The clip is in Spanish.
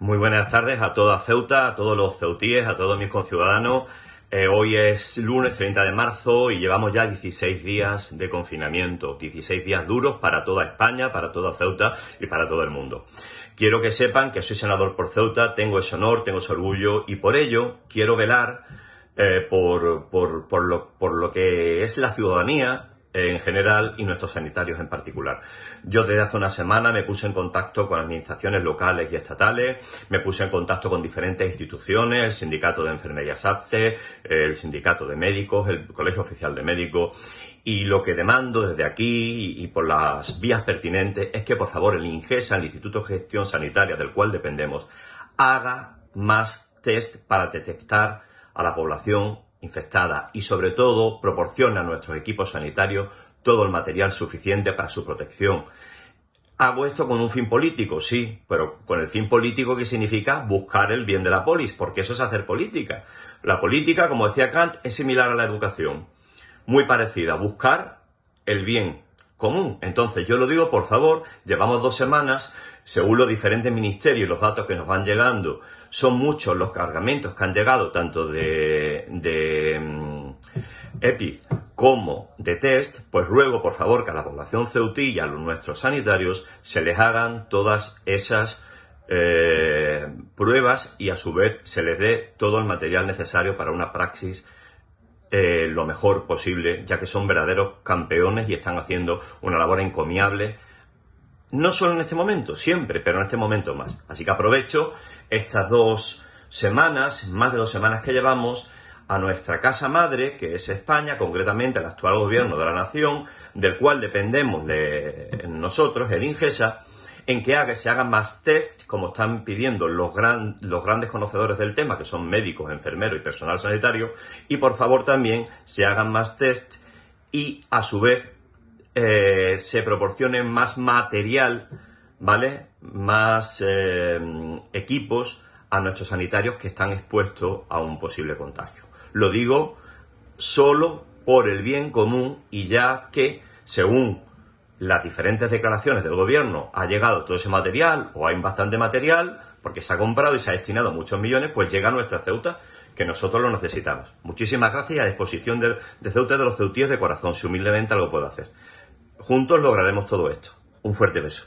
Muy buenas tardes a toda Ceuta, a todos los ceutíes, a todos mis conciudadanos. Eh, hoy es lunes 30 de marzo y llevamos ya 16 días de confinamiento, 16 días duros para toda España, para toda Ceuta y para todo el mundo. Quiero que sepan que soy senador por Ceuta, tengo ese honor, tengo ese orgullo y por ello quiero velar eh, por, por, por, lo, por lo que es la ciudadanía en general y nuestros sanitarios en particular. Yo desde hace una semana me puse en contacto con administraciones locales y estatales, me puse en contacto con diferentes instituciones, el sindicato de enfermería SATSE, el sindicato de médicos, el colegio oficial de médicos y lo que demando desde aquí y, por las vías pertinentes es que por favor el INGESA, el Instituto de Gestión Sanitaria del cual dependemos, haga más test para detectar a la población infectada y sobre todo proporciona a nuestros equipos sanitarios todo el material suficiente para su protección. Hago esto con un fin político, sí, pero con el fin político que significa buscar el bien de la polis, porque eso es hacer política. La política, como decía Kant, es similar a la educación, muy parecida, buscar el bien común. Entonces yo lo digo, por favor, llevamos dos semanas según los diferentes ministerios y los datos que nos van llegando, son muchos los cargamentos que han llegado, tanto de, mm, EPI como de test, pues ruego por favor que a la población ceutí y a los nuestros sanitarios se les hagan todas esas eh, pruebas y a su vez se les dé todo el material necesario para una praxis eh, lo mejor posible, ya que son verdaderos campeones y están haciendo una labor encomiable no solo en este momento, siempre, pero en este momento más. Así que aprovecho estas dos semanas, más de dos semanas que llevamos, a nuestra casa madre, que es España, concretamente al actual gobierno de la nación, del cual dependemos nosotros, el INGESA, en que haga, se hagan más test, como están pidiendo los, los grandes conocedores del tema, que son médicos, enfermeros y personal sanitario, y por favor también se hagan más test y a su vez eh, se proporcione más material, ¿vale? Más eh, equipos a nuestros sanitarios que están expuestos a un posible contagio. Lo digo solo por el bien común y ya que, según las diferentes declaraciones del gobierno, ha llegado todo ese material o hay bastante material porque se ha comprado y se ha destinado muchos millones, pues llega a nuestra Ceuta que nosotros lo necesitamos. Muchísimas gracias y a disposición de, de Ceuta de los ceutíos de corazón, si humildemente algo puedo hacer. Juntos lograremos todo esto. Un fuerte beso.